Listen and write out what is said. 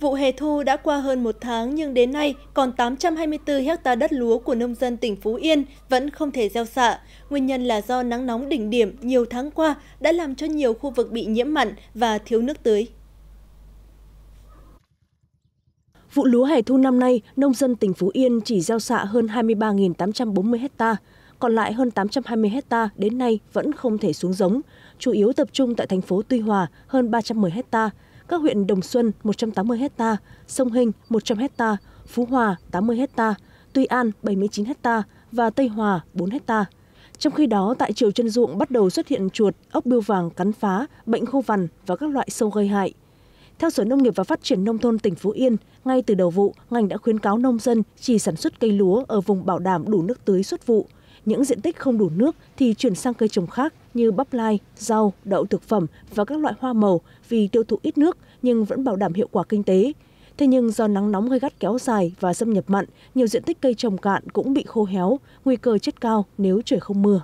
Vụ hè thu đã qua hơn một tháng nhưng đến nay còn 824 hecta đất lúa của nông dân tỉnh Phú Yên vẫn không thể gieo xạ. Nguyên nhân là do nắng nóng đỉnh điểm nhiều tháng qua đã làm cho nhiều khu vực bị nhiễm mặn và thiếu nước tưới. Vụ lúa hè thu năm nay, nông dân tỉnh Phú Yên chỉ gieo xạ hơn 23.840 hecta, còn lại hơn 820 hecta đến nay vẫn không thể xuống giống, chủ yếu tập trung tại thành phố Tuy Hòa hơn 310 hecta, các huyện Đồng Xuân 180 ha, Sông Hình 100 ha, Phú Hòa 80 ha, Tuy An 79 ha và Tây Hòa 4 ha. Trong khi đó, tại chiều chân ruộng bắt đầu xuất hiện chuột, ốc biêu vàng cắn phá, bệnh khô vằn và các loại sâu gây hại. Theo Sở Nông nghiệp và Phát triển Nông thôn tỉnh Phú Yên, ngay từ đầu vụ, ngành đã khuyến cáo nông dân chỉ sản xuất cây lúa ở vùng bảo đảm đủ nước tưới suốt vụ. Những diện tích không đủ nước thì chuyển sang cây trồng khác như bắp lai, rau, đậu thực phẩm và các loại hoa màu vì tiêu thụ ít nước nhưng vẫn bảo đảm hiệu quả kinh tế. Thế nhưng do nắng nóng gây gắt kéo dài và xâm nhập mặn, nhiều diện tích cây trồng cạn cũng bị khô héo, nguy cơ chết cao nếu trời không mưa.